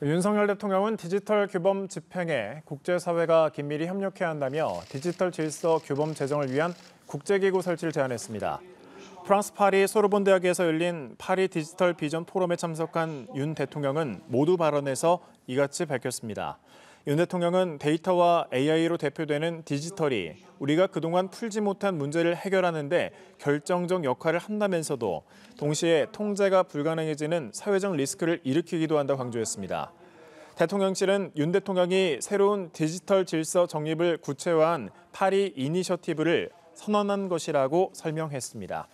윤석열 대통령은 디지털 규범 집행에 국제사회가 긴밀히 협력해야 한다며 디지털 질서 규범 제정을 위한 국제기구 설치를 제안했습니다. 프랑스 파리 소르본 대학에서 열린 파리 디지털 비전 포럼에 참석한 윤 대통령은 모두 발언에서 이같이 밝혔습니다. 윤 대통령은 데이터와 AI로 대표되는 디지털이 우리가 그동안 풀지 못한 문제를 해결하는데 결정적 역할을 한다면서도 동시에 통제가 불가능해지는 사회적 리스크를 일으키기도 한다 강조했습니다. 대통령실은 윤 대통령이 새로운 디지털 질서 정립을 구체화한 파리 이니셔티브를 선언한 것이라고 설명했습니다.